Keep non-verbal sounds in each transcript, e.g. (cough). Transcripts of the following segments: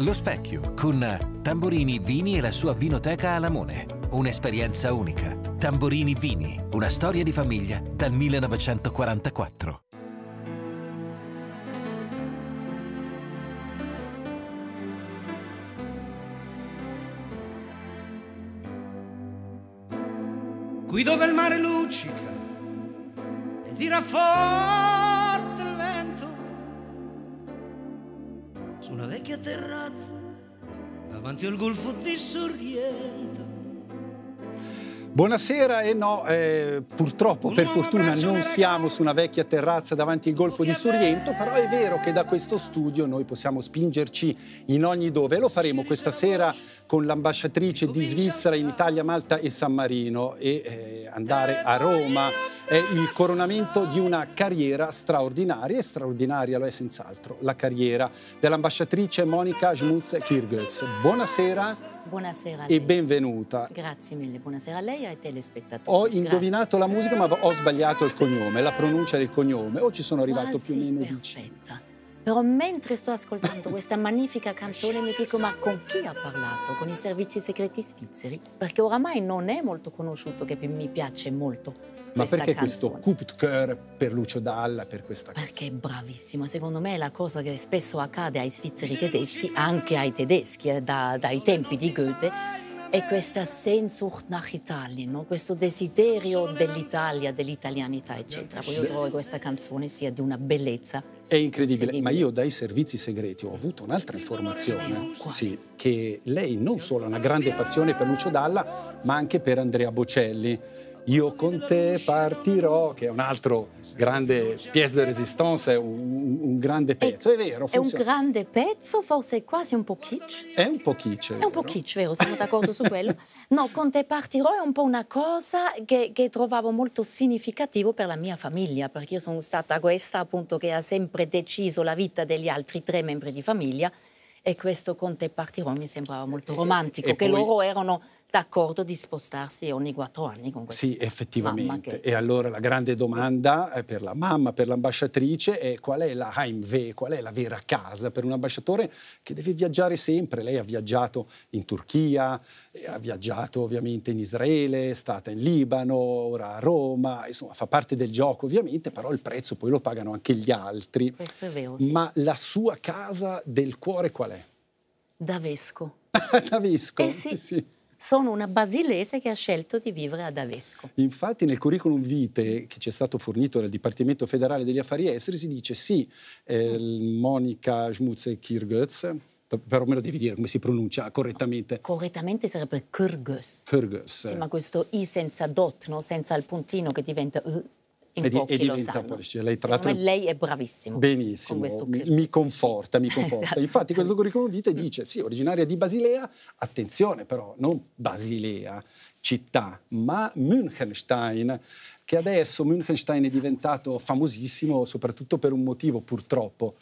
Lo Specchio con Tamburini Vini e la sua vinoteca a Lamone. Un'esperienza unica. Tamburini Vini, una storia di famiglia dal 1944. Qui dove il mare luccica e tira fuori su una vecchia terrazza davanti al golfo di Sorrento. Buonasera e eh no, eh, purtroppo per fortuna non siamo su una vecchia terrazza davanti al Golfo di Sorrento, però è vero che da questo studio noi possiamo spingerci in ogni dove e lo faremo questa sera con l'ambasciatrice di Svizzera in Italia, Malta e San Marino e eh, andare a Roma è il coronamento di una carriera straordinaria e straordinaria lo è senz'altro la carriera dell'ambasciatrice Monica Schmutz-Kirgels. Buonasera. Buonasera E benvenuta. Grazie mille, buonasera a lei e ai telespettatori. Ho indovinato Grazie. la musica ma ho sbagliato il cognome, la pronuncia del cognome. o ci sono arrivato Quasi ah, più o meno vicino. Perfetta. Però mentre sto ascoltando questa magnifica canzone mi dico ma con chi ha parlato? Con i servizi segreti svizzeri? Perché oramai non è molto conosciuto che mi piace molto. Ma perché canzone. questo coup cœur per Lucio Dalla, per questa canzone? Perché è bravissimo, secondo me è la cosa che spesso accade ai svizzeri tedeschi, anche ai tedeschi eh, da, dai tempi di Goethe, è questa sehnsucht nach Italien, no? questo desiderio dell'Italia, dell'italianità, eccetera. io trovo che questa canzone sia di una bellezza. È incredibile. incredibile, ma io dai servizi segreti ho avuto un'altra informazione, sì, che lei non solo ha una grande passione per Lucio Dalla, ma anche per Andrea Bocelli. Io con te partirò, che è un altro grande pièce de résistance, è un, un grande pezzo, è, è vero. Funziona. È un grande pezzo, forse quasi un po' kitsch. È un po' kitsch. È, è un po' kitsch, vero, siamo d'accordo su quello. (laughs) No, con te partirò è un po' una cosa che, che trovavo molto significativo per la mia famiglia, perché io sono stata questa appunto che ha sempre deciso la vita degli altri tre membri di famiglia e questo con te partirò mi sembrava molto romantico, e, e che poi... loro erano d'accordo di spostarsi ogni quattro anni con questa Sì, effettivamente. Che... E allora la grande domanda per la mamma, per l'ambasciatrice, è qual è la Heimweh, qual è la vera casa per un ambasciatore che deve viaggiare sempre. Lei ha viaggiato in Turchia, eh, ha viaggiato ovviamente in Israele, è stata in Libano, ora a Roma, insomma fa parte del gioco ovviamente, però il prezzo poi lo pagano anche gli altri. Questo è vero. Sì. Ma la sua casa del cuore qual è? Davesco. (laughs) Davesco? Eh sì. Eh sì sono una basilese che ha scelto di vivere ad Avesco. Infatti nel curriculum vitae che ci è stato fornito dal Dipartimento federale degli affari esteri si dice sì, eh, Monica Schmutze-Kirgöz, però me lo devi dire come si pronuncia correttamente. Correttamente sarebbe Kyrgyz. Kyrgyz. Sì, ma questo I senza dot, no? senza il puntino che diventa... U in e, pochi e diventa polizia. Lei, tra l'altro, lei è bravissimo. Benissimo, con mi, mi, conforta, mi (laughs) esatto. conforta. Esatto. Infatti questo curriculum vitae dice, sì, originaria di Basilea, attenzione però, non Basilea, città, ma Münchenstein, che adesso Münchenstein è diventato famosissimo soprattutto per un motivo purtroppo,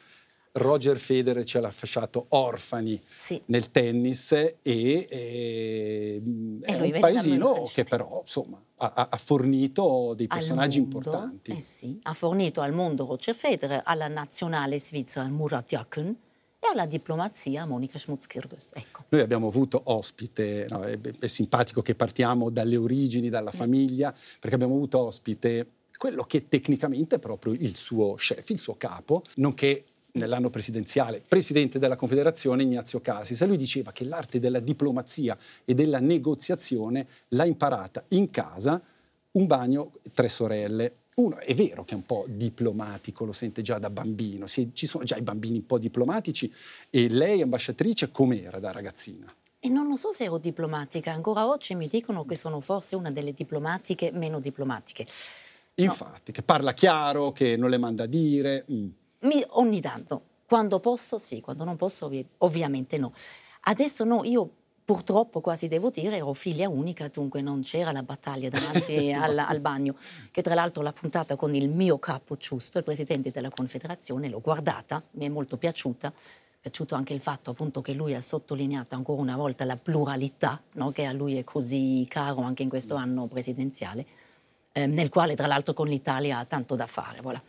Roger Federer ci ha lasciato orfani sì. nel tennis e, e mm, è un paesino che però insomma, ha, ha, fornito dei personaggi importanti. Eh sì, ha fornito al mondo Roger Federer, alla nazionale svizzera Murat Yakin, e alla diplomazia Monica Schmutzkirgus. Ecco. Noi abbiamo avuto ospite, no, è, è, simpatico che partiamo dalle origini, dalla famiglia, perché abbiamo avuto ospite quello che tecnicamente è proprio il suo chef, il suo capo, nonché nell'anno presidenziale, presidente della Confederazione Ignazio Casis, e lui diceva che l'arte della diplomazia e della negoziazione l'ha imparata in casa un bagno tre sorelle. Uno è vero che è un po' diplomatico, lo sente già da bambino, si, ci sono già i bambini un po' diplomatici e lei, ambasciatrice, com'era da ragazzina? E non lo so se ero diplomatica, ancora oggi mi dicono che sono forse una delle diplomatiche meno diplomatiche. Infatti, che parla chiaro, che non le manda a dire. Mm mi, ogni tanto, quando posso sì, quando non posso ovvi ovviamente no. Adesso no, io purtroppo quasi devo dire ero figlia unica, dunque non c'era la battaglia davanti (laughs) al, al, bagno, che tra l'altro l'ha puntata con il mio capo Ciusto, il presidente della Confederazione, l'ho guardata, mi è molto piaciuta, è piaciuto anche il fatto appunto che lui ha sottolineato ancora una volta la pluralità, no? che a lui è così caro anche in questo mm. anno presidenziale, eh, nel quale tra l'altro con l'Italia ha tanto da fare. Voilà.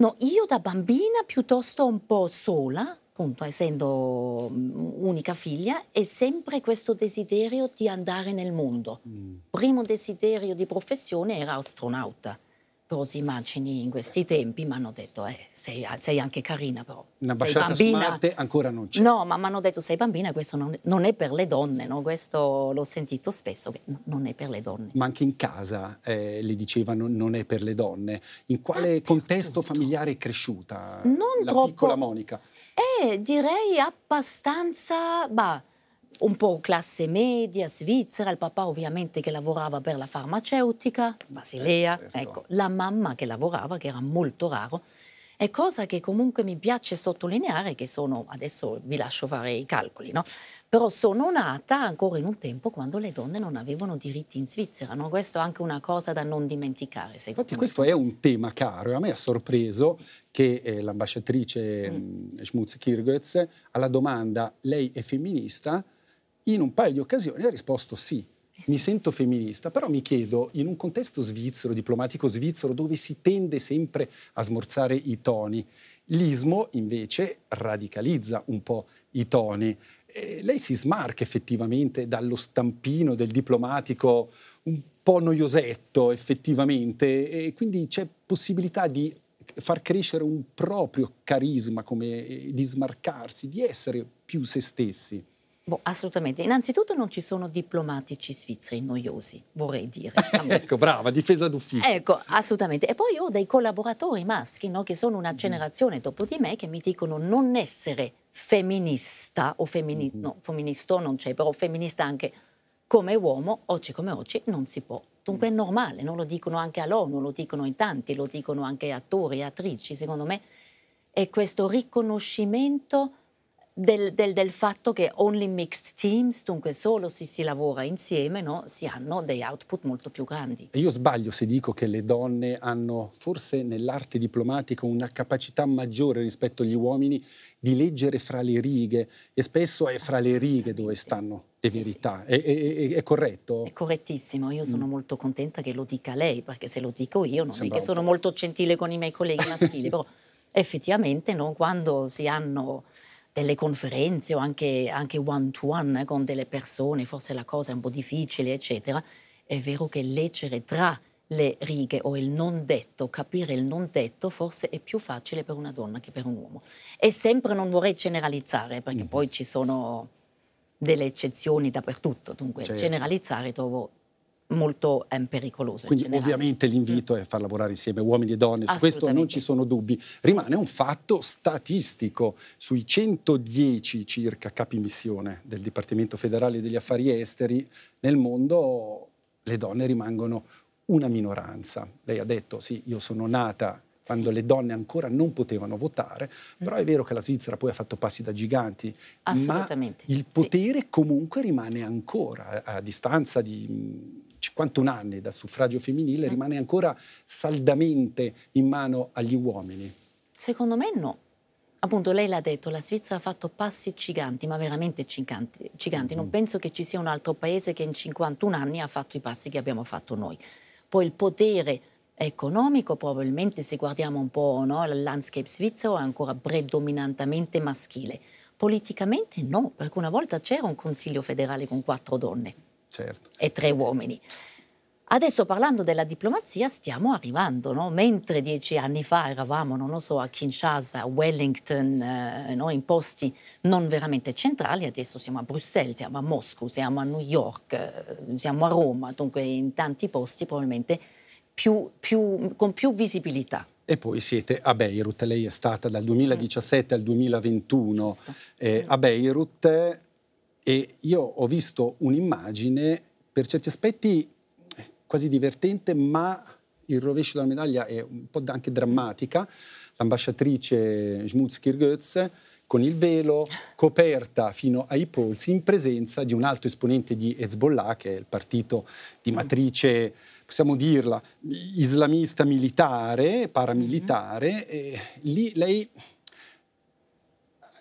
No, io da bambina piuttosto un po' sola, appunto, essendo mm, unica figlia, e sempre questo desiderio di andare nel mondo. Mm. Primo desiderio di professione era astronauta pose immagini in questi tempi, mi hanno detto eh, sei, sei, anche carina però. Un'ambasciata su Marte ancora non c'è. No, ma mi hanno detto sei bambina, questo non, non è per le donne, no? questo l'ho sentito spesso, che non è per le donne. Ma anche in casa eh, le dicevano non è per le donne. In quale ah, contesto tutto. familiare è cresciuta non la troppo... piccola Monica? Eh, direi abbastanza... Bah, un po' classe media, svizzera, il papà ovviamente che lavorava per la farmaceutica, eh, certo, Basilea, certo. ecco, la mamma che lavorava, che era molto raro, e cosa che comunque mi piace sottolineare, che sono, adesso vi lascio fare i calcoli, no? però sono nata ancora in un tempo quando le donne non avevano diritti in Svizzera, no? questo è anche una cosa da non dimenticare. Infatti me. questo è un tema caro a me ha sorpreso che eh, l'ambasciatrice mm. mm Schmutz-Kirgoetz alla domanda lei è femminista? in un paio di occasioni ha risposto sì. Eh mi sento femminista, però mi chiedo, in un contesto svizzero, diplomatico svizzero, dove si tende sempre a smorzare i toni, l'ismo invece radicalizza un po' i toni. E eh, lei si smarca effettivamente dallo stampino del diplomatico un po' noiosetto, effettivamente, e quindi c'è possibilità di far crescere un proprio carisma, come eh, di smarcarsi, di essere più se stessi. Boh, assolutamente. Innanzitutto non ci sono diplomatici svizzeri noiosi, vorrei dire. (laughs) Diciamo. ecco, brava, difesa d'ufficio. Ecco, assolutamente. E poi ho dei collaboratori maschi, no, che sono una mm. generazione dopo di me, che mi dicono non essere femminista o femminista, mm. no, femministo non c'è, però femminista anche come uomo, oggi come oggi, non si può. Dunque è mm. normale, non lo dicono anche all'ONU, lo dicono in tanti, lo dicono anche attori e attrici, secondo me. è questo riconoscimento del, del, del, fatto che only mixed teams, dunque solo se si lavora insieme, no, si hanno dei output molto più grandi. Io sbaglio se dico che le donne hanno forse nell'arte diplomatica una capacità maggiore rispetto agli uomini di leggere fra le righe e spesso è fra le righe dove stanno le verità. Sì, sì. È, è, è, è, corretto? È correttissimo, io sono mm. molto contenta che lo dica lei, perché se lo dico io non Sembra è che sono molto gentile con i miei colleghi maschili, però (laughs) effettivamente no, quando si hanno delle conferenze o anche, anche one to one con delle persone, forse la cosa è un po' difficile, eccetera, è vero che leggere tra le righe o il non detto, capire il non detto forse è più facile per una donna che per un uomo. E sempre non vorrei generalizzare perché mm. poi ci sono delle eccezioni dappertutto, dunque cioè, generalizzare trovo molto eh, pericoloso. Quindi ovviamente mm. l'invito mm. è far lavorare insieme uomini e donne, su questo non ci sono dubbi. Rimane un fatto statistico, sui 110 circa capi missione del Dipartimento federale degli affari esteri nel mondo le donne rimangono una minoranza. Lei ha detto sì, io sono nata quando sì. le donne ancora non potevano votare, però è mm-hmm. vero che la Svizzera poi ha fatto passi da giganti, ma il potere sì. comunque rimane ancora a, eh, a distanza di 51 anni dal suffragio femminile mm. rimane ancora saldamente in mano agli uomini? Secondo me no. Appunto, lei l'ha detto, la Svizzera ha fatto passi giganti, ma veramente giganti. giganti. Non mm. penso che ci sia un altro paese che in 51 anni ha fatto i passi che abbiamo fatto noi. Poi il potere economico, probabilmente se guardiamo un po' no, il landscape svizzero, è ancora predominantemente maschile. Politicamente no, perché una volta c'era un Consiglio federale con quattro donne certo. e tre uomini. Adesso parlando della diplomazia stiamo arrivando, no? mentre dieci anni fa eravamo, non so, a Kinshasa, a Wellington, eh, no? in posti non veramente centrali, adesso siamo a Bruxelles, siamo a Mosca, siamo a New York, eh, siamo a Roma, dunque in tanti posti probabilmente più, più, con più visibilità. E poi siete a Beirut, lei è stata dal 2017 mm. al 2021 eh, a Beirut e io ho visto un'immagine, per certi aspetti quasi divertente, ma il rovescio della medaglia è un po' anche drammatica. L'ambasciatrice Schmutz-Kirgötz con il velo, coperta fino ai polsi, in presenza di un alto esponente di Hezbollah, che è il partito di matrice, possiamo dirla, islamista militare, paramilitare. E lì lei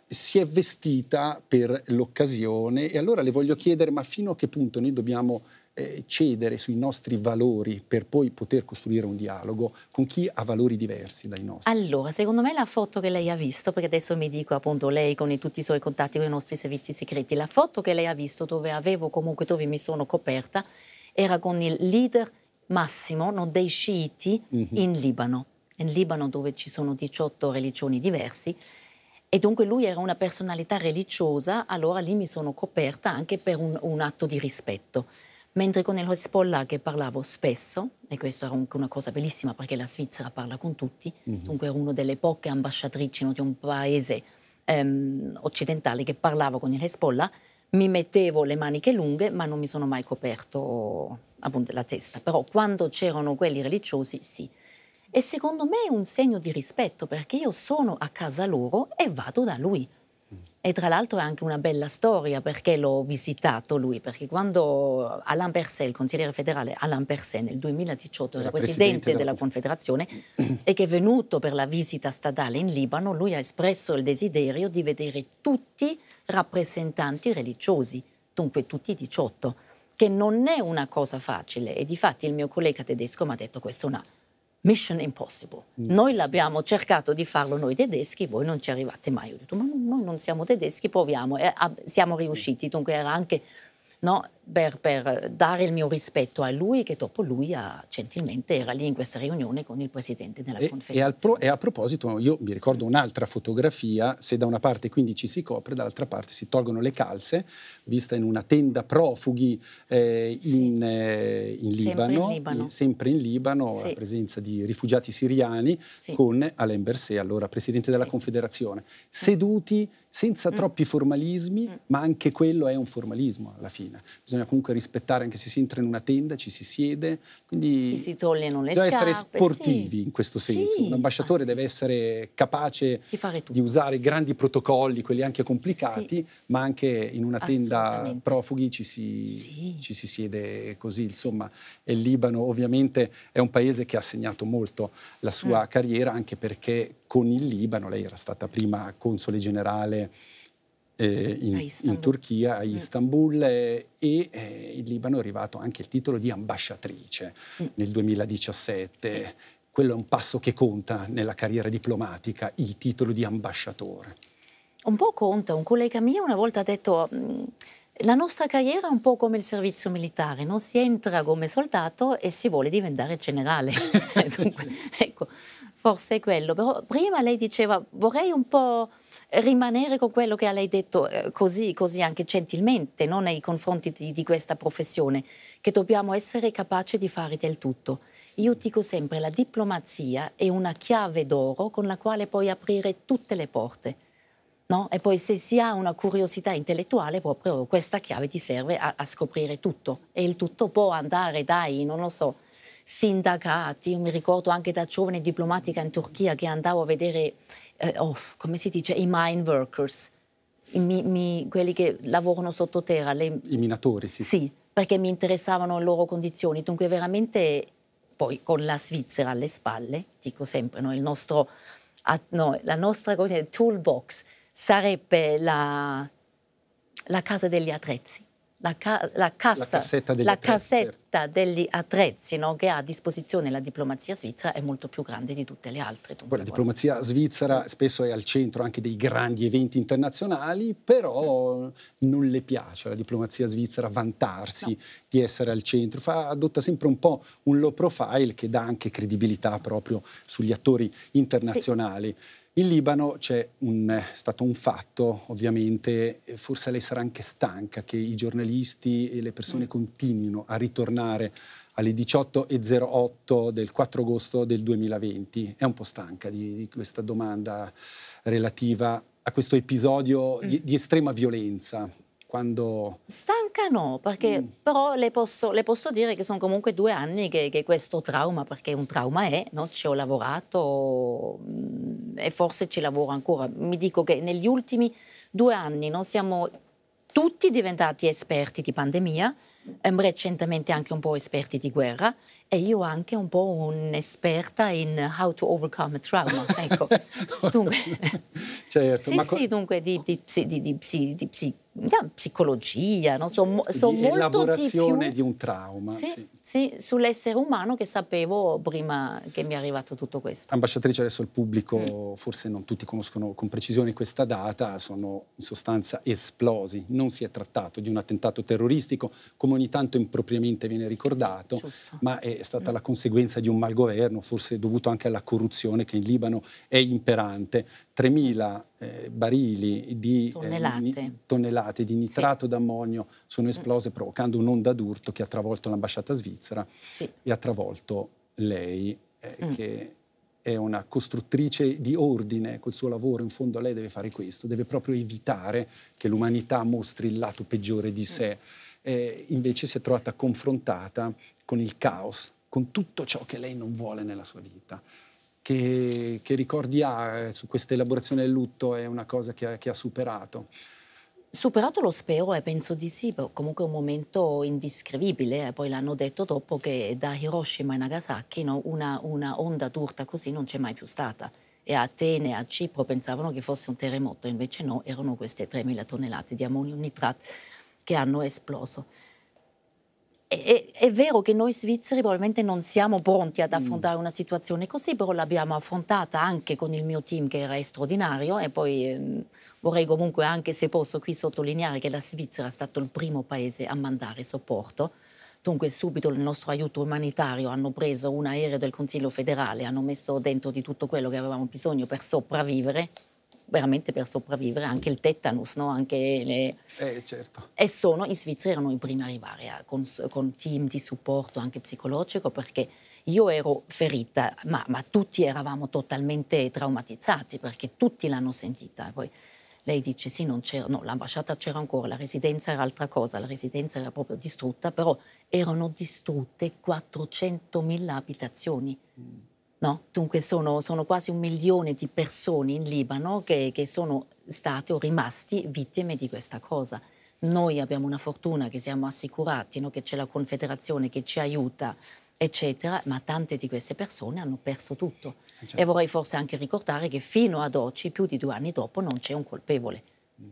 si è vestita per l'occasione e allora le voglio chiedere ma fino a che punto noi dobbiamo eh, cedere sui nostri valori per poi poter costruire un dialogo con chi ha valori diversi dai nostri? Allora, secondo me la foto che lei ha visto, perché adesso mi dico appunto lei con i, tutti i suoi contatti con i nostri servizi segreti, la foto che lei ha visto dove avevo comunque, dove mi sono coperta, era con il leader massimo no, dei sciiti mm -hmm. in Libano, in Libano dove ci sono 18 religioni diverse e dunque lui era una personalità religiosa, allora lì mi sono coperta anche per un, un atto di rispetto. Mentre con il Hezbollah che parlavo spesso, e questa era anche una cosa bellissima perché la Svizzera parla con tutti, mm -hmm. dunque ero una delle poche ambasciatrici no, di un paese ehm, occidentale che parlava con il Hezbollah, mi mettevo le maniche lunghe ma non mi sono mai coperto appunto la testa. Però quando c'erano quelli religiosi sì. E secondo me è un segno di rispetto perché io sono a casa loro e vado da lui. E tra l'altro è anche una bella storia perché l'ho visitato lui, perché quando Alain Persè, il consigliere federale Alain Persè nel 2018 era presidente della Confederazione (clears throat) e che è venuto per la visita statale in Libano, lui ha espresso il desiderio di vedere tutti i rappresentanti religiosi, dunque tutti i 18, che non è una cosa facile e di fatti il mio collega tedesco mi ha detto questo è una Mission Impossible. Mm. Noi l'abbiamo cercato di farlo noi tedeschi, voi non ci arrivate mai. Io ho detto, ma noi non siamo tedeschi, proviamo. E ah, siamo riusciti, dunque era anche no, per, per, dare il mio rispetto a lui che dopo lui ha, gentilmente era lì in questa riunione con il presidente della e, conferenza. E, al pro, e a proposito, io mi ricordo un'altra fotografia, se da una parte quindi ci si copre, dall'altra parte si tolgono le calze, vista in una tenda profughi eh, in, sì. eh, in, Libano, sempre in Libano, in, sempre in Libano sì. la presenza di rifugiati siriani sì. con Alain Berset, allora presidente della Confederazione, mm. seduti senza mm. troppi formalismi, mm. ma anche quello è un formalismo alla fine. Bisogna bisogna comunque rispettare anche se si entra in una tenda, ci si siede, quindi si, si togliano le bisogna scarpe, essere sportivi sì. in questo senso. Sì, L'ambasciatore ah, deve essere capace di, di, usare grandi protocolli, quelli anche complicati, ma anche in una tenda profughi ci si, ci si siede così. Insomma, e il Libano ovviamente è un paese che ha segnato molto la sua mm. carriera anche perché con il Libano, lei era stata prima console generale eh, in, in, Turchia, a mm. Istanbul, eh, e eh, il Libano è arrivato anche il titolo di ambasciatrice mm. nel 2017. Sì. Quello è un passo che conta nella carriera diplomatica, il titolo di ambasciatore. Un po' conta, un collega mio una volta ha detto mm, la nostra carriera è un po' come il servizio militare, non si entra come soldato e si vuole diventare generale. (laughs) (laughs) Dunque, sì. ecco, forse è quello, però prima lei diceva vorrei un po' rimanere con quello che lei ha detto eh, così, così anche gentilmente, no? nei confronti di, di questa professione, che dobbiamo essere capaci di fare del tutto. Io dico sempre, la diplomazia è una chiave d'oro con la quale puoi aprire tutte le porte. No? E poi se si ha una curiosità intellettuale, proprio questa chiave ti serve a, a, scoprire tutto. E il tutto può andare dai, non lo so, sindacati. Io mi ricordo anche da giovane diplomatica in Turchia che andavo a vedere eh, off, oh, come si dice, i mine workers, i, mi, mi, quelli che lavorano sottoterra. Le... I minatori, sì. Sì, perché mi interessavano le loro condizioni. Dunque veramente, poi con la Svizzera alle spalle, dico sempre, no, nostro, no, la nostra toolbox sarebbe la, la casa degli attrezzi la, ca la, cassa, la, cassetta degli la attrezzi, certo. cassetta certo. degli attrezzi no, che ha a disposizione la diplomazia svizzera è molto più grande di tutte le altre. Poi la vuoi. diplomazia svizzera spesso è al centro anche dei grandi eventi internazionali, però non le piace la diplomazia svizzera vantarsi no. di essere al centro, Fa, adotta sempre un po' un low profile che dà anche credibilità proprio sugli attori internazionali. Sì. In Libano c'è un, stato un fatto, ovviamente, forse lei sarà anche stanca che i giornalisti e le persone mm. continuino a ritornare alle 18.08 del 4 agosto del 2020. È un po' stanca di, di questa domanda relativa a questo episodio mm. di, di estrema violenza quando... Stanca no, perché mm. però le posso, le posso, dire che sono comunque due anni che, che questo trauma, perché un trauma è, no? ci ho lavorato mm, e forse ci lavoro ancora. Mi dico che negli ultimi due anni no? siamo tutti diventati esperti di pandemia, recentemente anche un po' esperti di guerra e io anche un po' un'esperta in how to overcome a trauma. Ecco. (laughs) Dunque, certo, sì, sì, dunque di, di, di, di psicologia, no? so, so di molto di più... di un trauma. Sì, sì. sì, sull'essere umano che sapevo prima che mi è arrivato tutto questo. Ambasciatrice, adesso il pubblico, mm. forse non tutti conoscono con precisione questa data, sono in sostanza esplosi. Non si è trattato di un attentato terroristico come ogni tanto impropriamente viene ricordato, sì, ma è stata la conseguenza di un malgoverno, forse dovuto anche alla corruzione che in Libano è imperante. 3.000 eh, barili di eh, tonnellate. Eh, tonnellate di nitrato sì. d'ammonio sono esplose provocando un'onda d'urto che ha travolto l'ambasciata svizzera sì. e ha travolto lei, eh, mm. che è una costruttrice di ordine col suo lavoro, in fondo lei deve fare questo, deve proprio evitare che l'umanità mostri il lato peggiore di mm. sé. Mm eh, invece si è trovata confrontata con il caos, con tutto ciò che lei non vuole nella sua vita. Che, che ricordi ha eh, su questa elaborazione del lutto? È una cosa che ha, che ha superato? Superato lo spero e penso di sì, comunque è un momento indescrivibile, eh. poi l'hanno detto dopo che da Hiroshima e Nagasaki no, una, una, onda turta così non c'è mai più stata e a Atene, a Cipro pensavano che fosse un terremoto, invece no, erano queste 3.000 tonnellate di ammonio nitrato che hanno esploso. È, è, vero che noi svizzeri probabilmente non siamo pronti ad mm. affrontare una situazione così, però l'abbiamo affrontata anche con il mio team che era straordinario e poi ehm, vorrei comunque anche se posso qui sottolineare che la Svizzera è stato il primo paese a mandare sopporto. Dunque subito il nostro aiuto umanitario hanno preso un aereo del Consiglio federale, hanno messo dentro di tutto quello che avevamo bisogno per sopravvivere, veramente per sopravvivere, anche il tetanus, no? anche le... eh, certo. E sono, in Svizzera erano i primi a arrivare eh, con, con, team di supporto anche psicologico perché io ero ferita, ma, ma tutti eravamo totalmente traumatizzati perché tutti l'hanno sentita. Poi lei dice sì, non c'era, no, l'ambasciata c'era ancora, la residenza era altra cosa, la residenza era proprio distrutta, però erano distrutte 400.000 abitazioni. Mm. No? Dunque sono, sono, quasi un milione di persone in Libano che, che sono state o rimasti vittime di questa cosa. Noi abbiamo una fortuna che siamo assicurati, no? che c'è la Confederazione che ci aiuta, eccetera, ma tante di queste persone hanno perso tutto. Eh, certo. E vorrei forse anche ricordare che fino ad oggi, più di due anni dopo, non c'è un colpevole. Mm.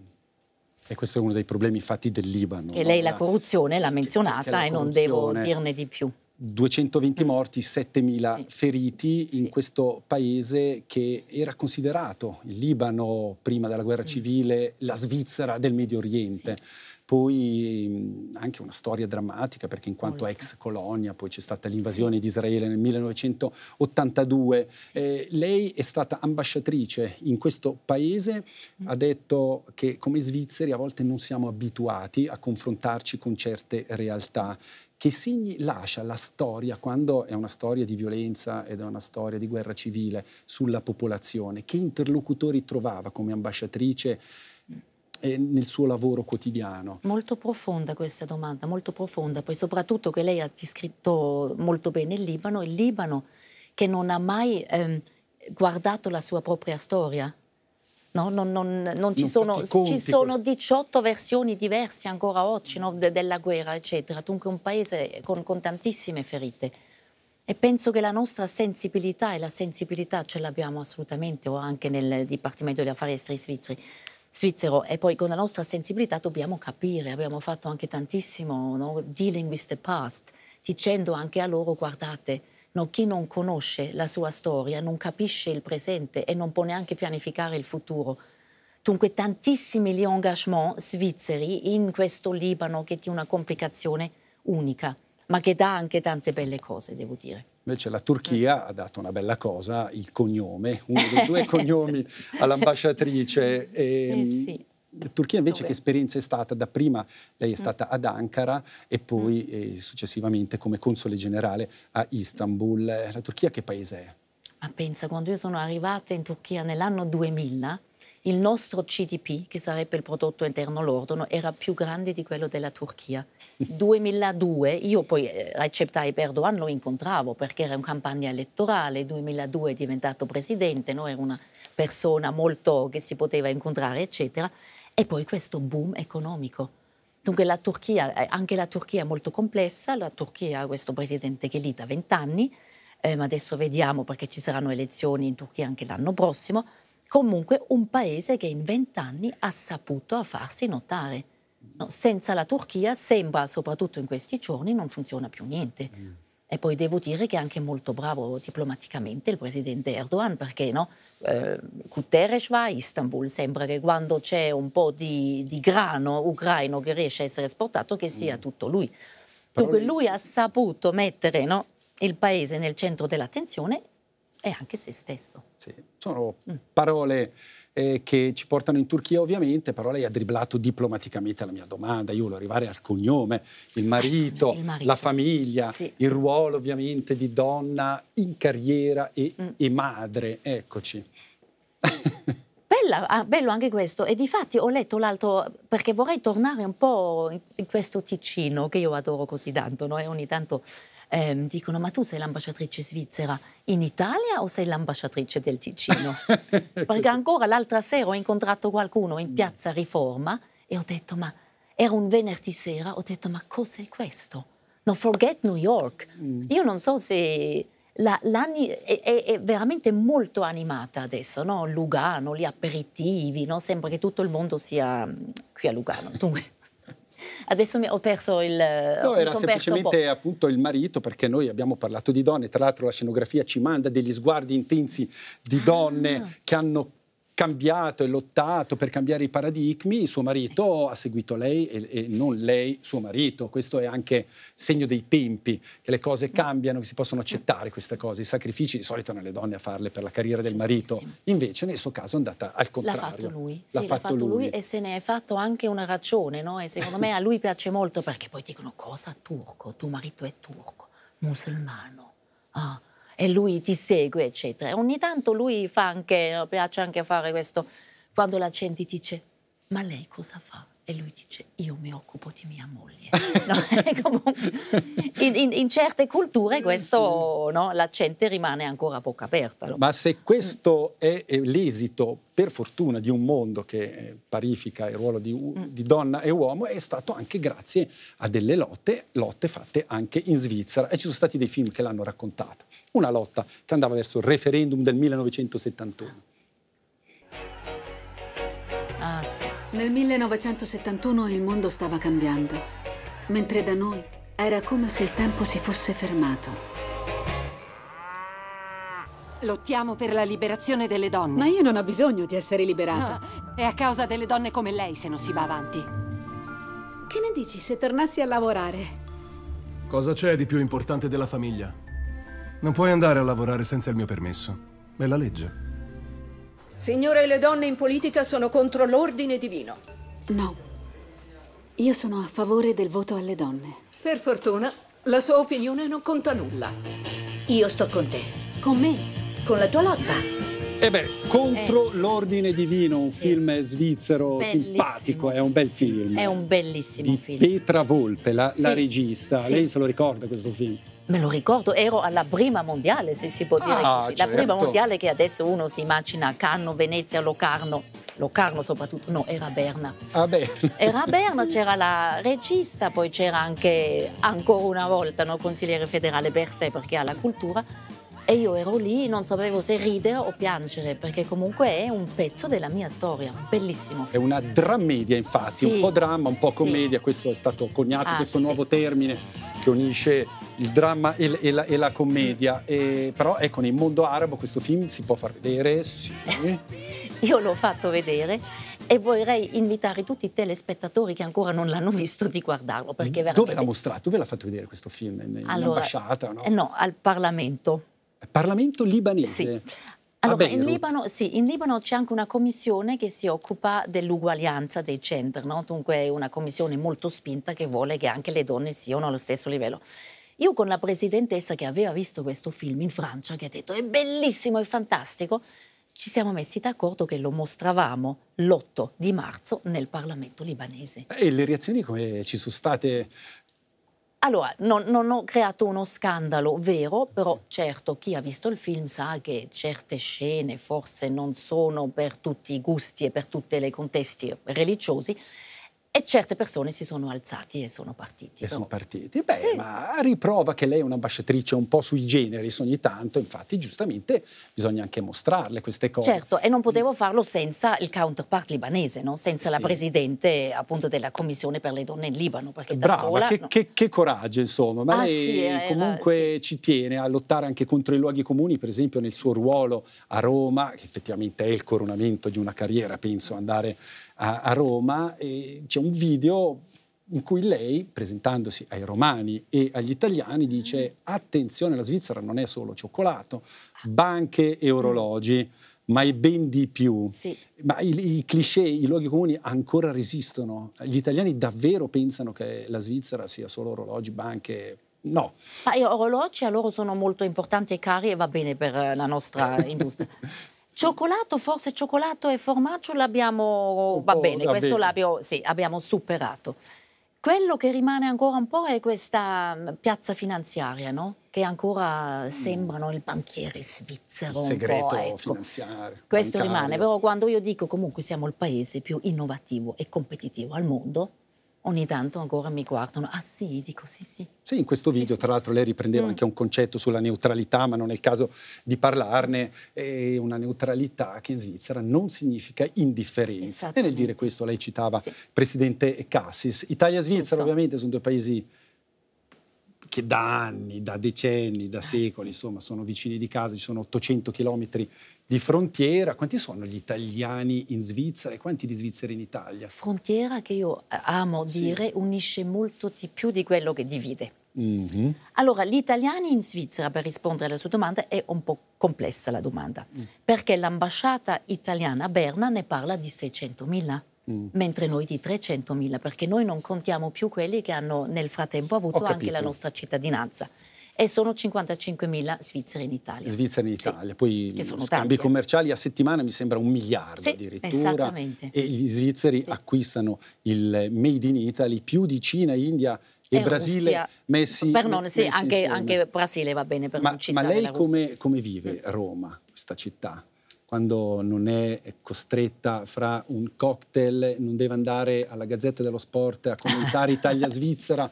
E questo è uno dei problemi infatti del Libano. E lei no? la corruzione l'ha menzionata e non devo dirne di più. 220 mm. morti, 7.000 sì. feriti sì. in questo paese che era considerato il Libano prima della guerra mm. civile, la Svizzera del Medio Oriente. Sì. Poi anche una storia drammatica perché in quanto Molto. ex colonia poi c'è stata l'invasione di Israele nel 1982. Eh, lei è stata ambasciatrice in questo paese, mm. ha detto che come svizzeri a volte non siamo abituati a confrontarci con certe realtà che segni lascia la storia, quando è una storia di violenza ed è una storia di guerra civile, sulla popolazione? Che interlocutori trovava come ambasciatrice? Eh, nel suo lavoro quotidiano? Molto profonda questa domanda, molto profonda, poi soprattutto che lei ha descritto molto bene il Libano, il Libano che non ha mai ehm, guardato la sua propria storia, No, non, non, non ci, sono, ci sono 18 versioni diverse ancora oggi no, de, della guerra, eccetera. Dunque un paese con, con tantissime ferite. E penso che la nostra sensibilità, e la sensibilità ce l'abbiamo assolutamente, o anche nel Dipartimento degli Affari Esteri Svizzeri, svizzero e poi con la nostra sensibilità dobbiamo capire, abbiamo fatto anche tantissimo no? dealing with the past, dicendo anche a loro guardate No, chi non conosce la sua storia non capisce il presente e non può neanche pianificare il futuro. Dunque tantissimi gli engagement svizzeri in questo Libano che è una complicazione unica, ma che dà anche tante belle cose, devo dire. Invece la Turchia ha dato una bella cosa, il cognome, uno dei due cognomi (laughs) all'ambasciatrice. E... Eh ehm, sì. La Turchia invece Dove? che esperienza è stata? Da prima lei è mm. stata mm. ad Ankara e poi mm. eh, successivamente come console generale a Istanbul. Eh, la Turchia che paese è? Ma pensa, quando io sono arrivata in Turchia nell'anno 2000, il nostro CDP, che sarebbe il prodotto interno lordo, era più grande di quello della Turchia. 2002, (laughs) io poi eh, accettai Erdogan lo incontravo perché era in campagna elettorale, 2002 è diventato presidente, no? era una persona molto che si poteva incontrare, eccetera. E poi questo boom economico. Dunque la Turchia, eh, anche la Turchia è molto complessa, la Turchia ha questo presidente che è lì da vent'anni, eh, ma adesso vediamo perché ci saranno elezioni in Turchia anche l'anno prossimo, comunque un paese che in vent'anni ha saputo farsi notare. No, senza la Turchia sembra, soprattutto in questi giorni, non funziona più niente. Mm. E poi devo dire che è anche molto bravo diplomaticamente il presidente Erdogan, perché no? Eh, va a Istanbul, sembra che quando c'è un po' di, di, grano ucraino che riesce a essere esportato, che sia mm. tutto lui. Dunque lui ha saputo mettere no, il paese nel centro dell'attenzione e anche se stesso. Sì. Sono mm. parole eh, che ci portano in Turchia ovviamente, però lei ha dribblato diplomaticamente la mia domanda, io volevo arrivare al cognome, il marito, ah, il marito. la famiglia, sì. il ruolo ovviamente di donna in carriera e, mm. e madre, eccoci. (laughs) Bella, ah, bello anche questo e di fatti ho letto l'altro perché vorrei tornare un po' in, questo Ticino che io adoro così tanto no? e ogni tanto eh, dicono ma tu sei l'ambasciatrice svizzera in Italia o sei l'ambasciatrice del Ticino? (laughs) Perché ancora l'altra sera ho incontrato qualcuno in piazza Riforma e ho detto ma era un venerdì sera, ho detto ma cos'è questo? No, forget New York. Mm. Io non so se... La, è, è, veramente molto animata adesso, no? Lugano, gli aperitivi, no? sembra che tutto il mondo sia mm, qui a Lugano. Dunque. Adesso mi, ho perso il... No, era semplicemente appunto il marito, perché noi abbiamo parlato di donne, tra l'altro la scenografia ci manda degli sguardi intensi di donne ah. che hanno cambiato e lottato per cambiare i paradigmi, suo marito ha seguito lei e, e, non lei suo marito. Questo è anche segno dei tempi, che le cose cambiano, che si possono accettare queste cose. I sacrifici di solito le donne a farle per la carriera del marito, invece nel suo caso è andata al contrario. L'ha fatto lui, l'ha, sì, fatto, fatto lui. lui. e se ne è fatto anche una ragione, no? E secondo me a lui piace molto perché poi dicono cosa turco, tuo marito è turco, musulmano. Ah, e lui ti segue, eccetera. E ogni tanto lui fa anche, piace anche fare questo, quando la gente dice, ma lei cosa fa? e lui dice io mi occupo di mia moglie. No? (laughs) in, in, in, certe culture questo, no? la rimane ancora poco bocca aperta. Ma se questo è l'esito, per fortuna, di un mondo che eh, parifica il ruolo di, mm. di, donna e uomo, è stato anche grazie a delle lotte, lotte fatte anche in Svizzera. E ci sono stati dei film che l'hanno raccontata. Una lotta che andava verso il referendum del 1971 Nel 1971 il mondo stava cambiando, mentre da noi era come se il tempo si fosse fermato. Lottiamo per la liberazione delle donne. Ma io non ho bisogno di essere liberata. No, ah, è a causa delle donne come lei se non si va avanti. Che ne dici se tornassi a lavorare? Cosa c'è di più importante della famiglia? Non puoi andare a lavorare senza il mio permesso. È la legge. Signore, le donne in politica sono contro l'ordine divino. No. Io sono a favore del voto alle donne. Per fortuna, la sua opinione non conta nulla. Io sto con te. Con me? Con la tua lotta. E eh beh, Contro eh, l'ordine divino, un sì. film svizzero bellissimo. simpatico, è un bel sì, film. È un bellissimo di film. Petra Volpe, la, sì. la regista, lei se lo ricorda questo film? Me lo ricordo, ero alla prima mondiale, se si può dire ah, così. La prima certo. mondiale che adesso uno si immagina Canno, Venezia, Locarno. Locarno soprattutto, no, era Berna. Ah, Berna. Era a Berna, (laughs) c'era la regista, poi c'era anche, ancora una volta, no, consigliere federale per sé perché ha la cultura e io ero lì, non sapevo se ridere o piangere, perché comunque è un pezzo della mia storia, bellissimo. È una drammedia, infatti, sì. un po' dramma, un po' commedia, questo è stato coniato, ah, questo sì. nuovo termine che unisce il dramma e, e, la, e la, commedia. E, però ecco, nel mondo arabo questo film si può far vedere, sì. (laughs) io l'ho fatto vedere e vorrei invitare tutti i telespettatori che ancora non l'hanno visto di guardarlo. Perché veramente... Dove l'ha mostrato? Dove l'ha fatto vedere questo film? In, allora, in ambasciata? No? Eh, no, al Parlamento. Parlamento libanese. Sì. Allora, in Libano, sì, in Libano c'è anche una commissione che si occupa dell'uguaglianza dei gender, no? dunque è una commissione molto spinta che vuole che anche le donne siano allo stesso livello. Io con la presidentessa che aveva visto questo film in Francia, che ha detto è bellissimo, è fantastico, ci siamo messi d'accordo che lo mostravamo l'8 di marzo nel Parlamento libanese. E le reazioni come ci sono state allora, non, non, ho creato uno scandalo vero, però certo chi ha visto il film sa che certe scene forse non sono per tutti i gusti e per tutti i contesti religiosi, e certe persone si sono alzati e sono partiti. E sono partiti. Beh, sì. ma riprova che lei è un'ambasciatrice un po' sui generis ogni tanto, infatti giustamente bisogna anche mostrarle queste cose. Certo, e non potevo farlo senza il counterpart libanese, no? senza sì. la presidente appunto della Commissione per le donne in Libano. Perché Brava, sola, che, no. che, che, coraggio insomma, ma ah, lei sì, era, eh, eh, comunque sì. ci tiene a lottare anche contro i luoghi comuni, per esempio nel suo ruolo a Roma, che effettivamente è il coronamento di una carriera, penso, andare a, a Roma e c'è un video in cui lei, presentandosi ai romani e agli italiani, dice mm. attenzione, la Svizzera non è solo cioccolato, banche e orologi, mm. ma è ben di più. Sì. Ma i, i cliché, i luoghi comuni ancora resistono. Gli italiani davvero pensano che la Svizzera sia solo orologi, banche, No. Ma gli orologi a loro sono molto importanti e cari e va bene per la nostra (laughs) industria. Cioccolato, forse cioccolato e formaggio l'abbiamo, va bene, questo l'abbiamo, sì, superato. Quello che rimane ancora un po' è questa mm, piazza finanziaria, no? che ancora mm. sembrano il banchiere svizzero. Il segreto ecco. finanziario. Questo bancario. rimane, però quando io dico comunque siamo il paese più innovativo e competitivo al mondo, ogni tanto ancora mi guardano, ah sì, dico sì sì. Sì, in questo video sì, tra l'altro lei riprendeva mm. anche un concetto sulla neutralità, ma non è il caso di parlarne, è una neutralità che in Svizzera non significa indifferenza. E nel dire questo lei citava il sì. Presidente Cassis. Italia e Svizzera Giusto. ovviamente sono due paesi che da anni, da decenni, da eh, secoli, insomma, sono vicini di casa, ci sono 800 chilometri di frontiera. Quanti sono gli italiani in Svizzera e quanti di svizzeri in Italia? Frontiera che io eh, amo dire sì. unisce molto di più di quello che divide. Mm-hmm. Allora, gli italiani in Svizzera, per rispondere alla sua domanda, è un po' complessa la domanda, mm. perché l'ambasciata italiana a Berna ne parla di 600.000. Mm. mentre noi di 300.000, perché noi non contiamo più quelli che hanno nel frattempo avuto anche la nostra cittadinanza. E sono 55.000 svizzeri in Italia. Svizzeri in Italia, sì. poi scambi tanti, commerciali a settimana mi sembra un miliardo sì, addirittura. E gli svizzeri sì. acquistano il Made in Italy più di Cina, India e, e Brasile Russia. messi. Per non, messi sì, anche, anche, Brasile va bene per ma, non citare Ma lei come, come vive mm. Roma, questa città? quando non è costretta fra un cocktail, non deve andare alla Gazzetta dello Sport a commentare (laughs) Italia-Svizzera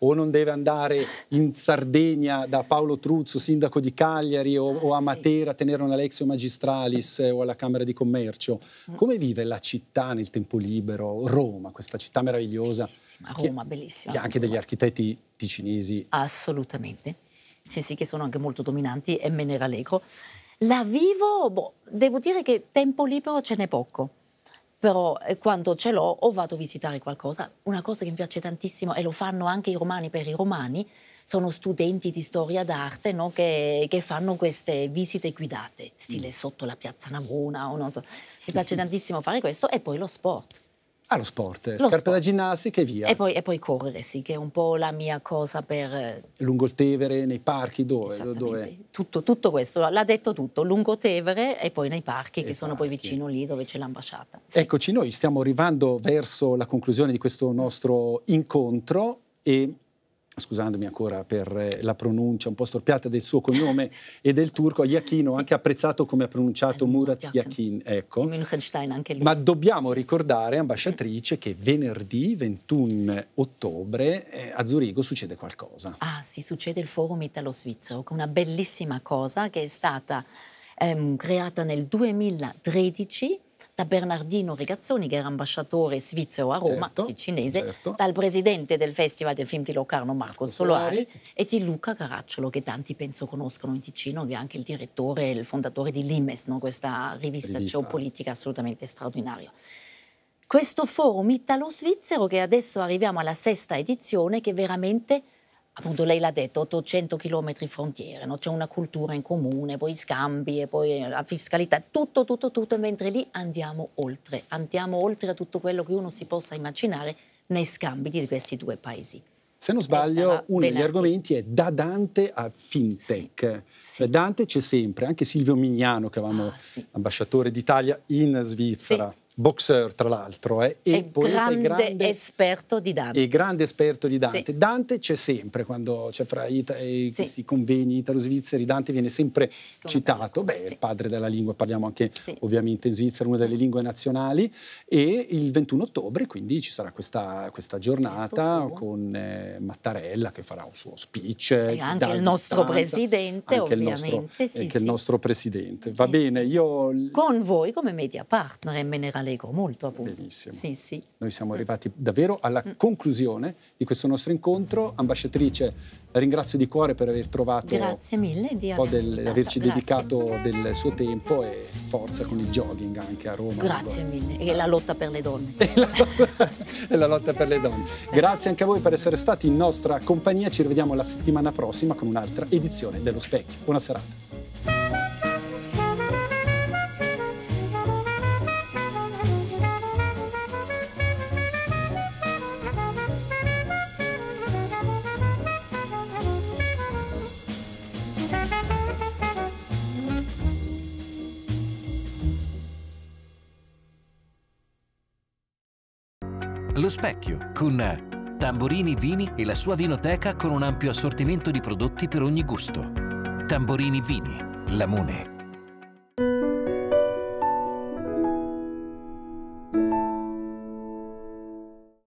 o non deve andare in Sardegna da Paolo Truzzo, sindaco di Cagliari, o, ah, o a Matera a tenere un Alexio magistralis eh, o alla Camera di Commercio. Mm. Come vive la città nel tempo libero? Roma, questa città meravigliosa. Bellissima, che, Roma, bellissima. Che anche degli architetti ticinesi. Assolutamente. Sì, sì, che sono anche molto dominanti e me ne rallegro. La vivo, boh, devo dire che tempo libero ce n'è poco, però eh, quando ce l'ho o vado a visitare qualcosa, una cosa che mi piace tantissimo e lo fanno anche i romani per i romani, sono studenti di storia d'arte no, che, che, fanno queste visite guidate, stile mm. sotto la piazza Navona o non so. Mi piace tantissimo fare questo e poi lo sport. Allo ah, sport, Lo scarpe sport. da ginnastica e via. E poi, e poi, correre, sì, che è un po' la mia cosa per... Eh, lungo il Tevere, nei parchi, dove? Sì, dove? Tutto, tutto, questo, l'ha detto tutto, lungo Tevere e poi nei parchi, e che parchi. sono poi vicino lì dove c'è l'ambasciata. Sì. Eccoci, noi stiamo arrivando verso la conclusione di questo nostro incontro e scusandomi ancora per eh, la pronuncia un po' storpiata del suo cognome e del turco, Iakin, ho sì. anche apprezzato come ha pronunciato eh, Murat Yakin. ecco. Ma dobbiamo ricordare, ambasciatrice, che venerdì 21 sì. ottobre eh, a Zurigo succede qualcosa. Ah sì, succede il forum italo-svizzero, che è una bellissima cosa che è stata ehm, creata nel 2013 da Bernardino Regazzoni, che era ambasciatore svizzero a Roma, certo, cinese, certo. dal presidente del Festival del Film di Locarno Marco Solari e di Luca Caracciolo, che tanti penso conoscono in Ticino, che è anche il direttore e il fondatore di Limes, no? questa rivista, rivista geopolitica assolutamente straordinaria questo forum italo-svizzero che adesso arriviamo alla sesta edizione che veramente appunto lei l'ha detto, 800 km frontiere, no? c'è una cultura in comune, poi scambi e poi eh, la fiscalità, tutto, tutto, tutto, mentre lì andiamo oltre, andiamo oltre a tutto quello che uno si possa immaginare nei scambi di questi due paesi. Se non sbaglio, uno degli argomenti è da Dante a fintech. Sì, sì. Dante c'è sempre, anche Silvio Mignano, che avevamo ah, sì. ambasciatore d'Italia in Svizzera boxer tra l'altro, eh, e, poeta, grande, grande, esperto di Dante. E grande esperto di Dante. Sì. Dante c'è sempre quando c'è fra Ita- eh, sì. questi convegni italo-svizzeri, Dante viene sempre Come citato, beh, sì. il padre della lingua, parliamo anche ovviamente in Svizzera, una delle lingue nazionali, e il 21 ottobre quindi ci sarà questa, questa giornata con eh, Mattarella che farà un suo speech. E eh, anche il nostro presidente, anche ovviamente. Eh, il nostro, anche il nostro presidente. Va bene, io... Con voi come media partner in generale leggo molto appunto. Bellissimo. Sì, sì. Noi siamo eh. arrivati davvero alla mm. conclusione di questo nostro incontro. Ambasciatrice, ringrazio di cuore per aver trovato Grazie mille di un po' del, averci Grazie. dedicato del suo tempo e forza con il jogging anche a Roma. Grazie mille. E la lotta per le donne. (laughs) e la, e (laughs) la lotta per le donne. Grazie anche a voi per essere stati in nostra compagnia. Ci rivediamo la settimana prossima con un'altra edizione dello Specchio. Buona serata. specchio, con Tamborini Vini e la sua vinoteca con un ampio assortimento di prodotti per ogni gusto. Tamborini Vini, Lamone,